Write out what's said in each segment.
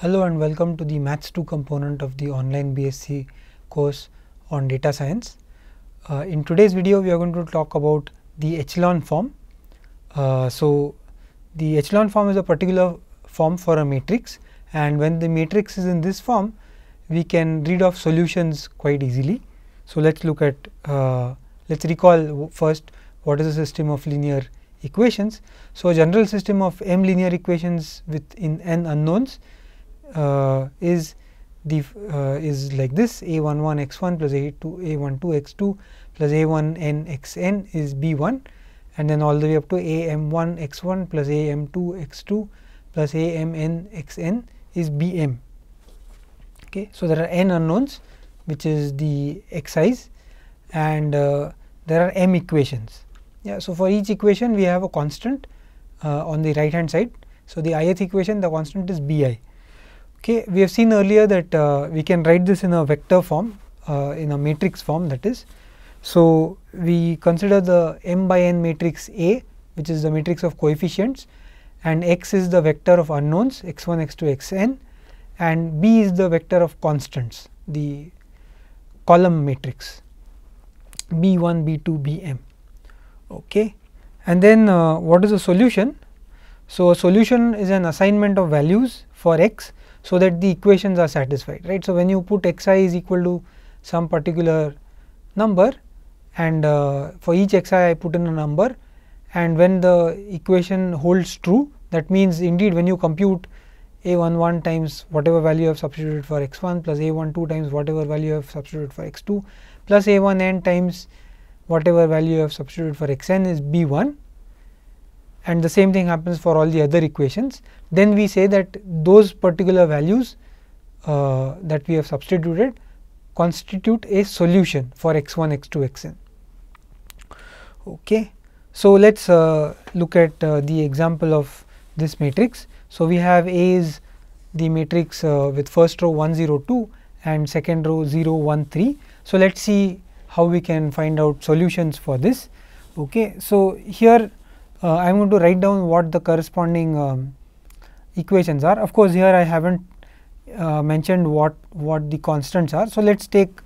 Hello and welcome to the Maths 2 component of the online BSc course on data science. Uh, in today's video we are going to talk about the echelon form. Uh, so the echelon form is a particular form for a matrix and when the matrix is in this form we can read off solutions quite easily. So let's look at uh, let's recall first what is a system of linear equations. So a general system of m linear equations with in n unknowns uh, is the uh, is like this a one one x 1 plus a 2 a 1 2 x 2 plus a 1 n x n is b 1 and then all the way up to a m 1 x 1 plus a m 2 x 2 plus a m n x n is b m. Okay. So, there are n unknowns which is the size, and uh, there are m equations. Yeah, so, for each equation we have a constant uh, on the right hand side. So, the ith equation the constant is b i Okay, we have seen earlier that uh, we can write this in a vector form, uh, in a matrix form that is. So, we consider the m by n matrix A which is the matrix of coefficients and x is the vector of unknowns x1, x2, xn and B is the vector of constants the column matrix B1, B2, Bm. Okay. And then uh, what is the solution? So, a solution is an assignment of values for x so that the equations are satisfied right. So, when you put xi is equal to some particular number and uh, for each xi I put in a number and when the equation holds true that means indeed when you compute a11 times whatever value of have substituted for x1 plus a12 times whatever value of have substituted for x2 plus a1n times whatever value of have substituted for xn is b1 and the same thing happens for all the other equations, then we say that those particular values uh, that we have substituted constitute a solution for x1, x2, xn. Okay. So, let us uh, look at uh, the example of this matrix. So, we have A is the matrix uh, with first row 1 0 2 and second row 0 1 3. So, let us see how we can find out solutions for this. Okay. So, here uh, I am going to write down what the corresponding um, equations are. Of course, here I have not uh, mentioned what, what the constants are. So, let us take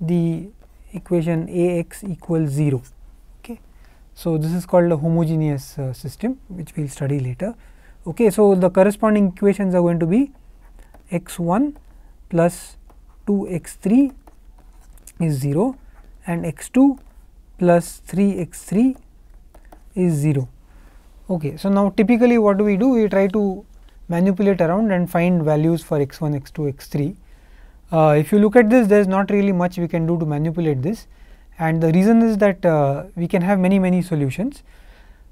the equation A x equals 0. Okay. So, this is called a homogeneous uh, system which we will study later. Okay. So, the corresponding equations are going to be x 1 plus 2 x 3 is 0 and x 2 plus 3 x 3 is 0. Okay, so now typically what do we do? We try to manipulate around and find values for x1, x2, x3. Uh, if you look at this, there is not really much we can do to manipulate this and the reason is that uh, we can have many, many solutions.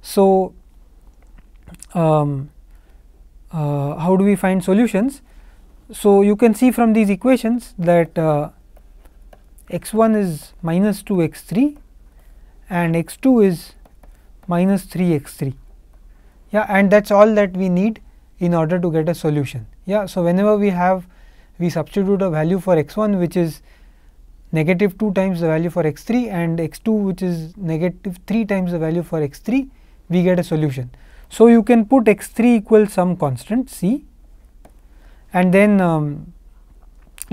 So, um, uh, how do we find solutions? So, you can see from these equations that uh, x1 is minus 2 x3 and x2 is minus 3 x3 yeah and that's all that we need in order to get a solution yeah so whenever we have we substitute a value for x1 which is negative 2 times the value for x3 and x2 which is negative 3 times the value for x3 we get a solution so you can put x3 equals some constant c and then um,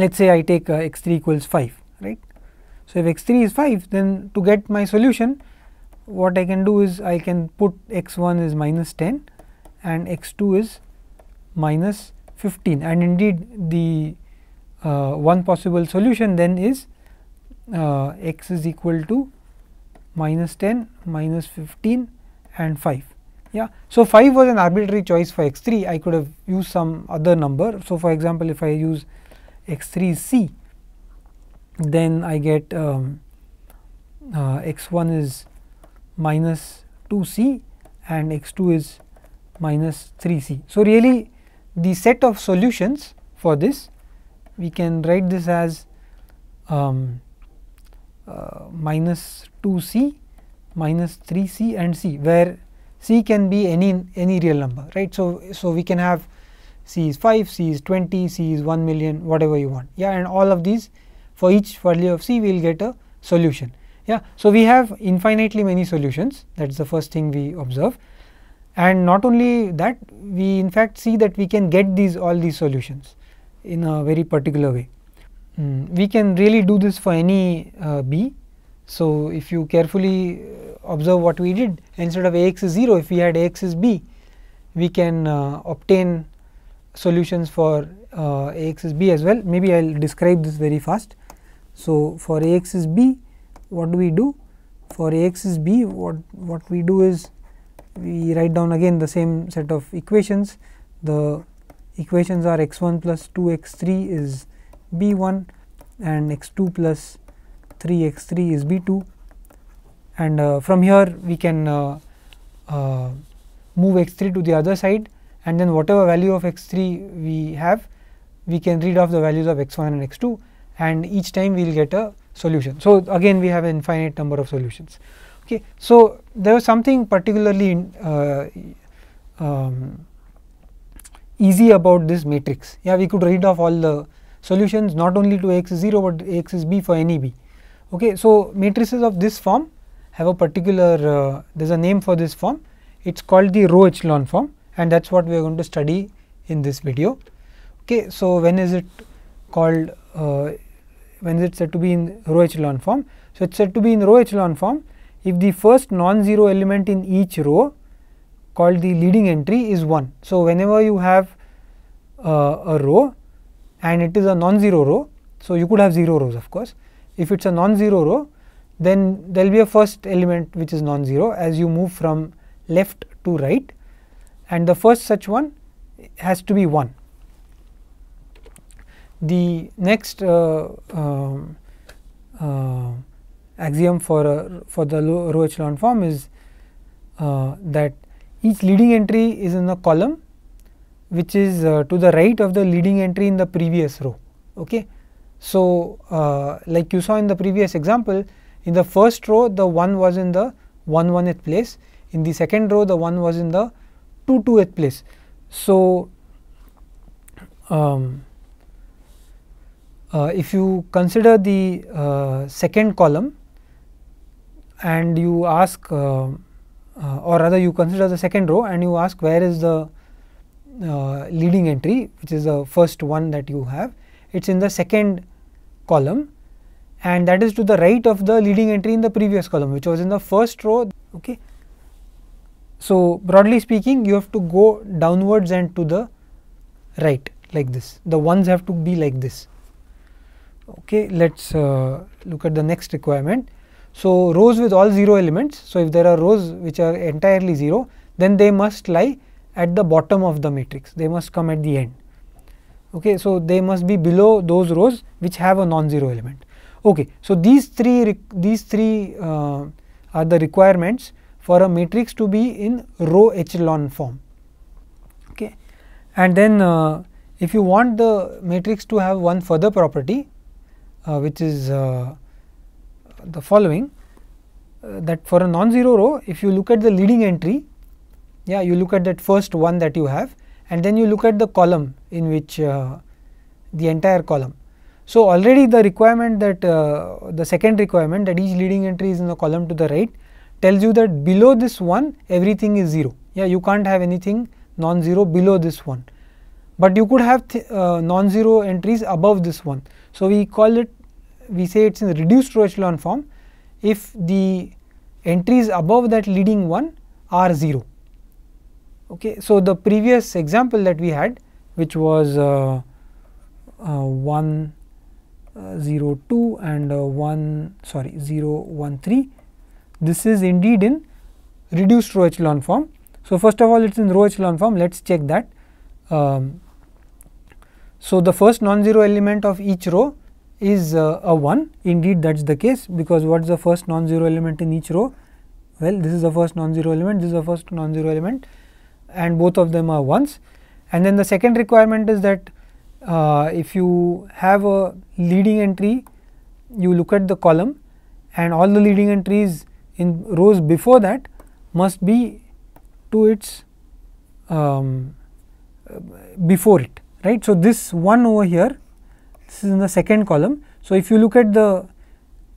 let's say i take uh, x3 equals 5 right so if x3 is 5 then to get my solution what I can do is I can put x 1 is minus 10 and x 2 is minus 15 and indeed the uh, one possible solution then is uh, x is equal to minus 10 minus 15 and 5 yeah. So, 5 was an arbitrary choice for x 3 I could have used some other number. So, for example, if I use x 3 c then I get um, uh, x 1 is minus 2 c and x 2 is minus 3 c. So, really the set of solutions for this we can write this as um, uh, minus 2 c minus 3 c and c where c can be any any real number right. So, so we can have c is 5, c is 20, c is 1 million whatever you want yeah and all of these for each value of c we will get a solution. Yeah. So, we have infinitely many solutions that is the first thing we observe and not only that we in fact see that we can get these all these solutions in a very particular way. Mm, we can really do this for any uh, b. So, if you carefully uh, observe what we did instead of ax is 0 if we had ax is b we can uh, obtain solutions for uh, ax is b as well maybe I will describe this very fast. So, for ax is b what do we do for Ax is b what what we do is we write down again the same set of equations the equations are x1 plus 2x3 is b1 and x2 plus 3x3 is b2 and uh, from here we can uh, uh, move x3 to the other side and then whatever value of x3 we have we can read off the values of x1 and x2 and each time we will get a solution. So, again we have an infinite number of solutions. Okay. So, there was something particularly in, uh, um, easy about this matrix. Yeah, we could read off all the solutions not only to x is 0, but x is b for any b. Okay. So, matrices of this form have a particular, uh, there is a name for this form, it is called the row echelon form and that is what we are going to study in this video. Okay. So, when is it called uh, when it is said to be in row echelon form. So, it is said to be in row echelon form if the first non-zero element in each row called the leading entry is 1. So, whenever you have uh, a row and it is a non-zero row, so you could have 0 rows of course. If it is a non-zero row, then there will be a first element which is non-zero as you move from left to right and the first such one has to be 1 the next uh, um, uh, axiom for uh, for the row echelon form is that each leading entry is in a column which is uh, to the right of the leading entry in the previous row. Okay. So, uh, like you saw in the previous example, in the first row the 1 was in the 1 1th place, in the second row the 1 was in the 2 2th place. So, um, uh, if you consider the uh, second column and you ask uh, or rather you consider the second row and you ask where is the leading entry which is the first one that you have it is in the second column and that is to the right of the leading entry in the previous column which was in the first row okay so broadly speaking you have to go downwards and to the right like this the ones have to be like this Okay, let us uh, look at the next requirement. So, rows with all 0 elements. So, if there are rows which are entirely 0, then they must lie at the bottom of the matrix, they must come at the end. Okay, so, they must be below those rows which have a non-zero element. Okay, so, these three, these three uh, are the requirements for a matrix to be in row echelon form. Okay. And then uh, if you want the matrix to have one further property uh, which is uh, the following uh, that for a non-zero row if you look at the leading entry yeah you look at that first one that you have and then you look at the column in which the entire column so, already the requirement that uh, the second requirement that each leading entry is in the column to the right tells you that below this one everything is 0. Yeah, you can't have anything non-zero below this one but you could have uh, non-zero entries above this one. So, we call it we say it is in reduced row echelon form if the entries above that leading one are 0. Okay. So, the previous example that we had which was uh, uh, 1 uh, 0 2 and uh, 1 sorry 0 1 3 this is indeed in reduced row echelon form. So, first of all it is in row echelon form let us check that. Um, so, the first non-zero element of each row is uh, a 1 indeed that is the case because what is the first non-zero element in each row? Well, this is the first non-zero element, this is the first non-zero element and both of them are 1s. And then the second requirement is that uh, if you have a leading entry, you look at the column and all the leading entries in rows before that must be to its um, before it right. So, this 1 over here this is in the second column. So, if you look at the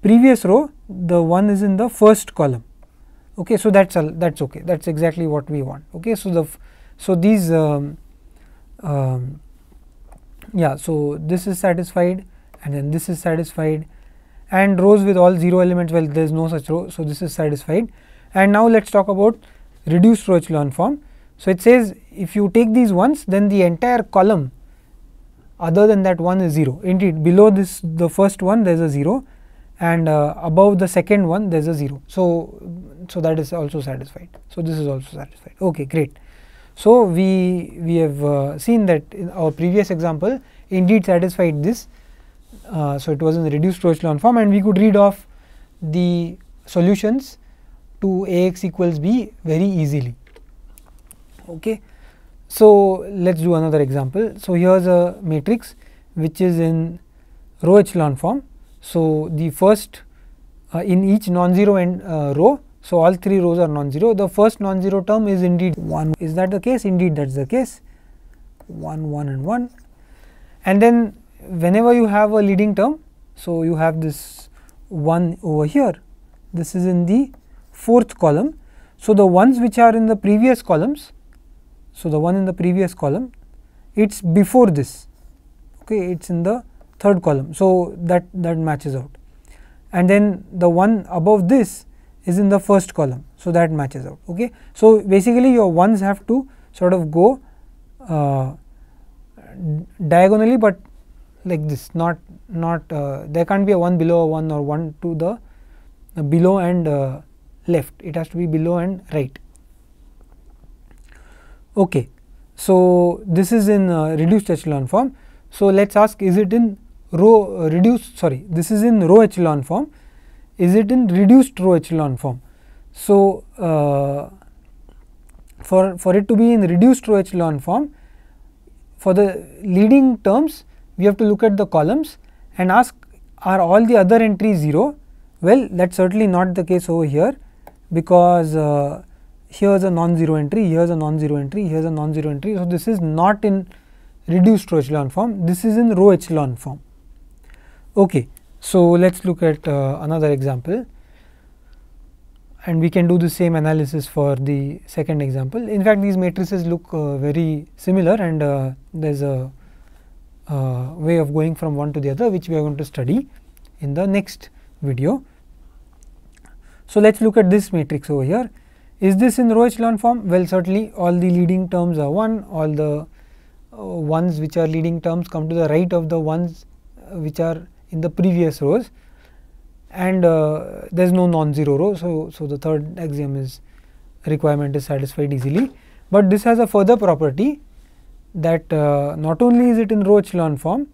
previous row the 1 is in the first column okay. So, that is that is okay that is exactly what we want okay. So, the so these um, um, yeah so this is satisfied and then this is satisfied and rows with all 0 elements well there is no such row. So, this is satisfied and now let us talk about reduced row echelon form. So, it says if you take these ones then the entire column other than that one is 0 indeed below this the first one there is a 0 and uh, above the second one there is a 0. So, so that is also satisfied. So, this is also satisfied ok great. So, we, we have uh, seen that in our previous example indeed satisfied this. Uh, so, it was in the reduced echelon form and we could read off the solutions to Ax equals b very easily okay. So, let us do another example. So, here is a matrix which is in row echelon form. So, the first uh, in each non-zero and uh, row. So, all three rows are non-zero. The first non-zero term is indeed 1. Is that the case? Indeed that is the case. 1, 1 and 1. And then whenever you have a leading term, so you have this 1 over here. This is in the fourth column. So, the ones which are in the previous columns so, the one in the previous column it is before this okay it is in the third column. So, that that matches out and then the one above this is in the first column. So, that matches out okay. So, basically your ones have to sort of go uh, diagonally, but like this not not uh, there can't be a 1 below a 1 or 1 to the, below and uh, left it has to be below and right Okay. So, this is in uh, reduced echelon form. So, let us ask is it in row uh, reduced sorry this is in row echelon form is it in reduced row echelon form. So, uh, for, for it to be in reduced row echelon form for the leading terms we have to look at the columns and ask are all the other entries 0 well that is certainly not the case over here because uh, here is a non-zero entry, here is a non-zero entry, here is a non-zero entry. So, this is not in reduced row echelon form, this is in row echelon form. Okay. So, let us look at uh, another example and we can do the same analysis for the second example. In fact, these matrices look uh, very similar and uh, there is a uh, way of going from one to the other which we are going to study in the next video. So, let us look at this matrix over here. Is this in row echelon form? Well, certainly all the leading terms are 1, all the uh, ones which are leading terms come to the right of the ones uh, which are in the previous rows and uh, there is no non-zero row. So, so the third axiom is requirement is satisfied easily, but this has a further property that uh, not only is it in row echelon form,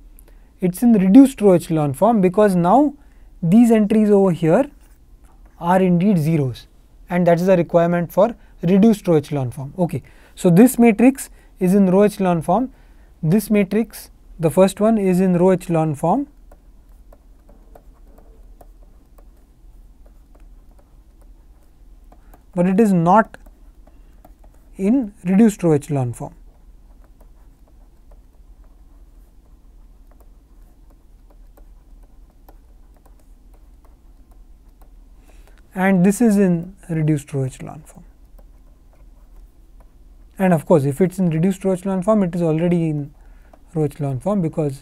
it is in reduced row echelon form because now these entries over here are indeed zeros and that is the requirement for reduced row echelon form. Okay. So, this matrix is in row echelon form, this matrix the first one is in row echelon form but it is not in reduced row echelon form. and this is in reduced row echelon form. And of course, if it is in reduced row echelon form, it is already in row echelon form because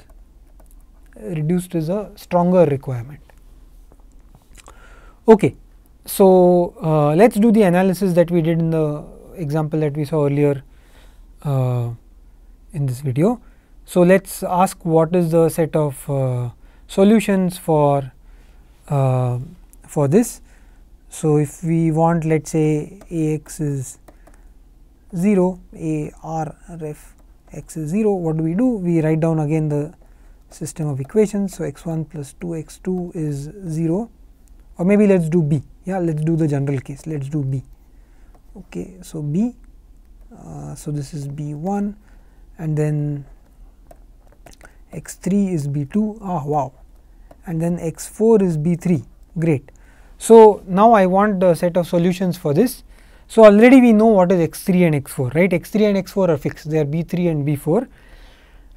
reduced is a stronger requirement. Okay. So, uh, let us do the analysis that we did in the example that we saw earlier uh, in this video. So, let us ask what is the set of uh, solutions for, uh, for this so, if we want let us say A x is 0 A r ref x is 0 what do we do? We write down again the system of equations. So, x 1 plus 2 x 2 is 0 or maybe let us do B yeah let us do the general case let us do B. Okay. So, B uh, so this is B 1 and then x 3 is B 2 ah wow and then x 4 is B 3 great so, now I want the set of solutions for this. So, already we know what is x3 and x4, right? x3 and x4 are fixed, they are b3 and b4.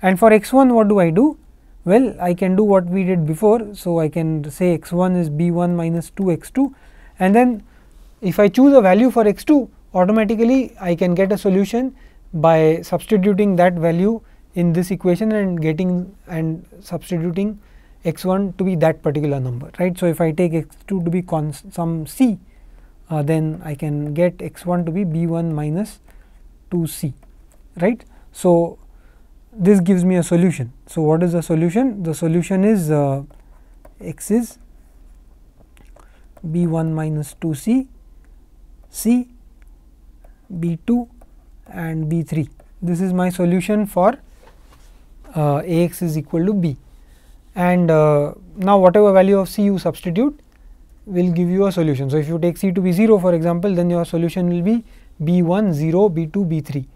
And for x1, what do I do? Well, I can do what we did before. So, I can say x1 is b1 minus 2x2 and then if I choose a value for x2, automatically I can get a solution by substituting that value in this equation and getting and substituting x1 to be that particular number, right. So, if I take x2 to be some c, uh, then I can get x1 to be b1 minus 2c, right. So, this gives me a solution. So, what is the solution? The solution is uh, x is b1 minus 2c, c, b2 and b3. This is my solution for uh, ax is equal to b and uh, now whatever value of C you substitute will give you a solution. So, if you take C to be 0 for example, then your solution will be B 1 0 B 2 B 3.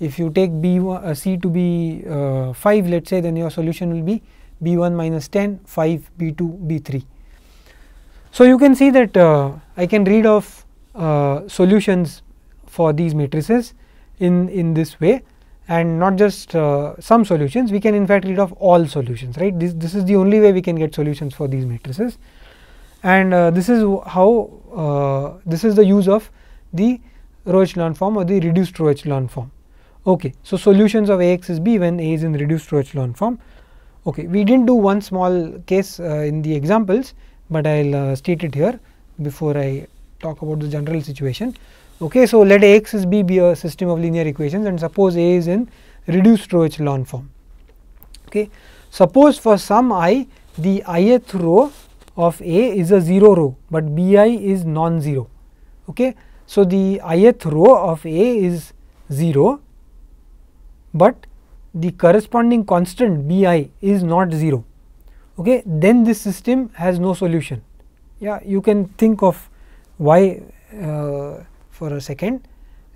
If you take B uh, C to be uh, 5 let us say then your solution will be B 1 minus 10 5 B 2 B 3. So, you can see that uh, I can read off uh, solutions for these matrices in, in this way and not just uh, some solutions, we can in fact read off all solutions, right. This, this is the only way we can get solutions for these matrices and uh, this is how, uh, this is the use of the row echelon form or the reduced row echelon form. Okay. So, solutions of Ax is B when A is in reduced row echelon form. Okay. We did not do one small case uh, in the examples, but I will uh, state it here before I talk about the general situation. Okay, so let X is B be a system of linear equations and suppose A is in reduced row echelon form. Okay, suppose for some i the ith row of A is a 0 row, but Bi is non-zero. Okay, so the ith row of A is 0, but the corresponding constant Bi is not 0. Okay, then this system has no solution. Yeah, you can think of why. Uh, for a second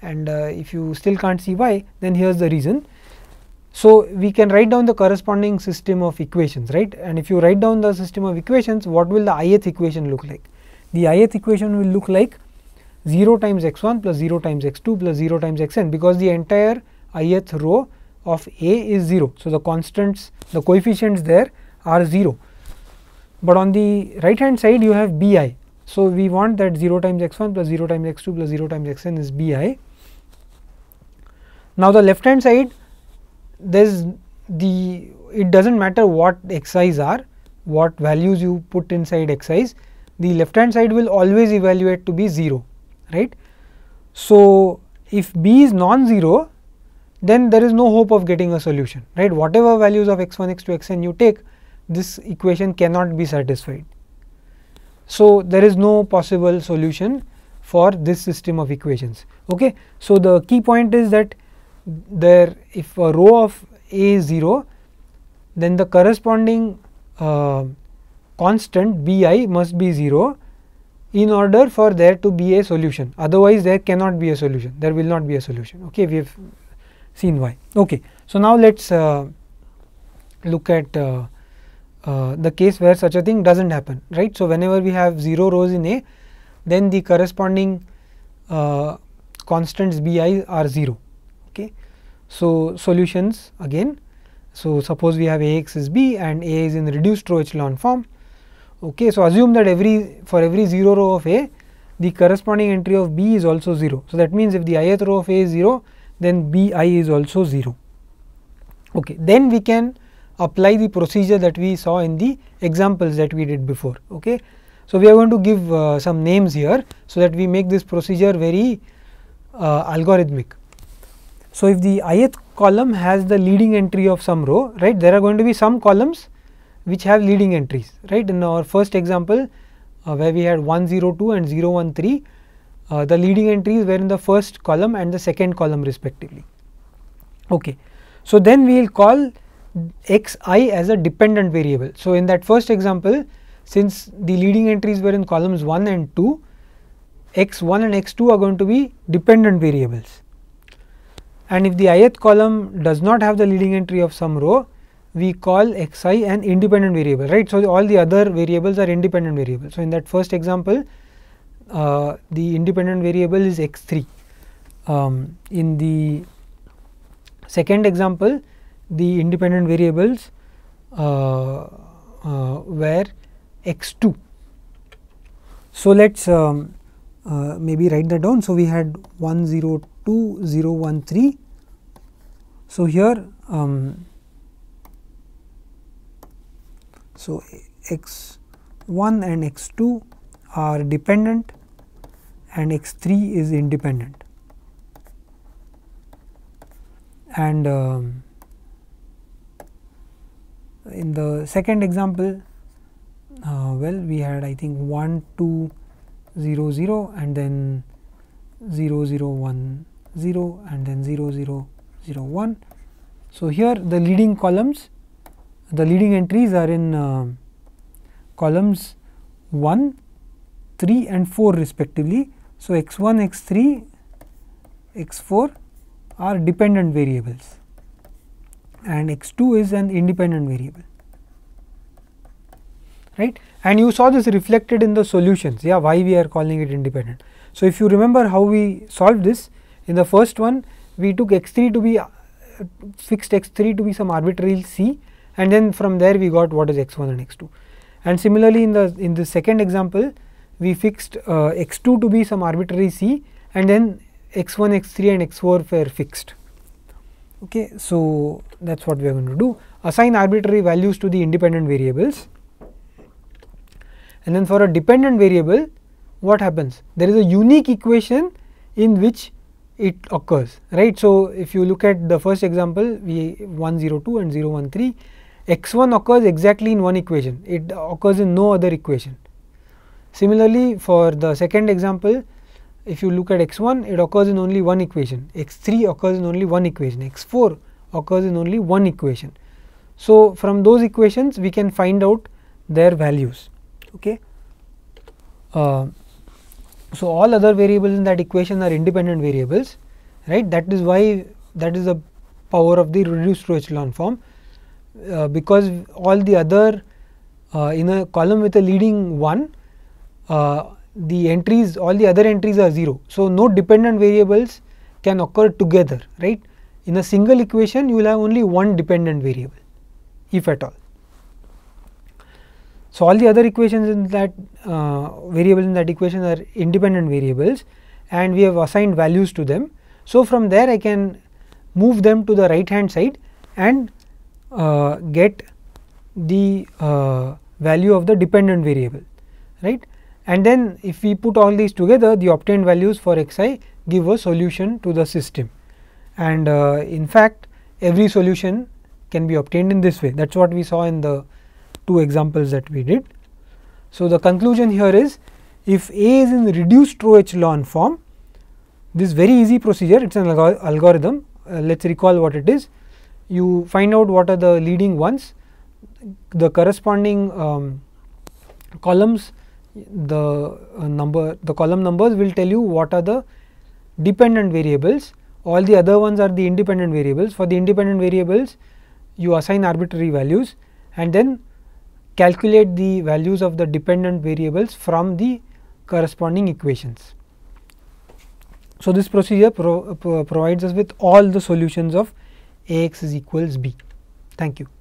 and uh, if you still can't see why then here's the reason. So, we can write down the corresponding system of equations right and if you write down the system of equations what will the ith equation look like? The ith equation will look like 0 times x1 plus 0 times x2 plus 0 times xn because the entire ith row of A is 0. So, the constants the coefficients there are 0, but on the right hand side you have B i so, we want that 0 times x 1 plus 0 times x 2 plus 0 times x n is b i. Now, the left hand side there is the it does not matter what x i's are what values you put inside x i's the left hand side will always evaluate to be 0 right. So, if b is non-zero then there is no hope of getting a solution right whatever values of x1 x2 xn you take this equation cannot be satisfied so, there is no possible solution for this system of equations. Okay. So, the key point is that there if a row of A is 0, then the corresponding uh, constant B i must be 0 in order for there to be a solution otherwise there cannot be a solution there will not be a solution okay we have seen why okay so now let's uh, look at uh, uh, the case where such a thing does not happen right. So, whenever we have 0 rows in A then the corresponding uh, constants b i are 0. Okay. So, solutions again. So, suppose we have a x is b and a is in reduced row echelon form. Okay. So, assume that every for every 0 row of a the corresponding entry of b is also 0. So, that means if the ith row of a is 0 then b i is also 0. Okay. Then we can apply the procedure that we saw in the examples that we did before. Okay. So, we are going to give uh, some names here, so that we make this procedure very uh, algorithmic. So, if the ith column has the leading entry of some row, right, there are going to be some columns which have leading entries, right. In our first example, uh, where we had 102 and 013, uh, the leading entries were in the first column and the second column respectively. Okay. So, then we will call xi as a dependent variable. So, in that first example, since the leading entries were in columns 1 and 2, x1 and x2 are going to be dependent variables. And if the ith column does not have the leading entry of some row, we call xi an independent variable, right. So, all the other variables are independent variables. So, in that first example, uh, the independent variable is x3. Um, in the second example, the independent variables uh, uh, were x 2. So, let us um, uh, maybe write that down. So, we had 1 0 2 0 1 3. So, here um, so x 1 and x 2 are dependent and x 3 is independent and um, in the second example uh, well we had I think 1 2 0 0 and then 0 0 1 0 and then 0 0 0 1. So, here the leading columns the leading entries are in uh, columns 1 3 and 4 respectively. So, x 1 x 3 x 4 are dependent variables and x 2 is an independent variable right and you saw this reflected in the solutions yeah why we are calling it independent. So, if you remember how we solved this in the first one we took x 3 to be uh, fixed x 3 to be some arbitrary c and then from there we got what is x 1 and x 2 and similarly in the in the second example we fixed uh, x 2 to be some arbitrary c and then x 1 x 3 and x 4 were fixed. Okay. So, that is what we are going to do. Assign arbitrary values to the independent variables and then for a dependent variable what happens? There is a unique equation in which it occurs right. So, if you look at the first example we 102 and 013 x1 occurs exactly in one equation it occurs in no other equation. Similarly, for the second example if you look at x1 it occurs in only one equation x3 occurs in only one equation x4 occurs in only one equation. So, from those equations we can find out their values. Okay. Uh, so, all other variables in that equation are independent variables right that is why that is the power of the reduced row echelon form uh, because all the other uh, in a column with a leading 1 uh, the entries all the other entries are 0. So, no dependent variables can occur together right in a single equation, you will have only one dependent variable, if at all. So, all the other equations in that uh, variable in that equation are independent variables and we have assigned values to them. So, from there I can move them to the right hand side and uh, get the uh, value of the dependent variable right and then if we put all these together the obtained values for xi give a solution to the system and uh, in fact every solution can be obtained in this way that is what we saw in the two examples that we did. So, the conclusion here is if A is in reduced row echelon form this very easy procedure it is an algor algorithm uh, let us recall what it is you find out what are the leading ones the corresponding um, columns the uh, number the column numbers will tell you what are the dependent variables all the other ones are the independent variables. For the independent variables, you assign arbitrary values and then calculate the values of the dependent variables from the corresponding equations. So, this procedure pro uh, provides us with all the solutions of Ax is equals b. Thank you.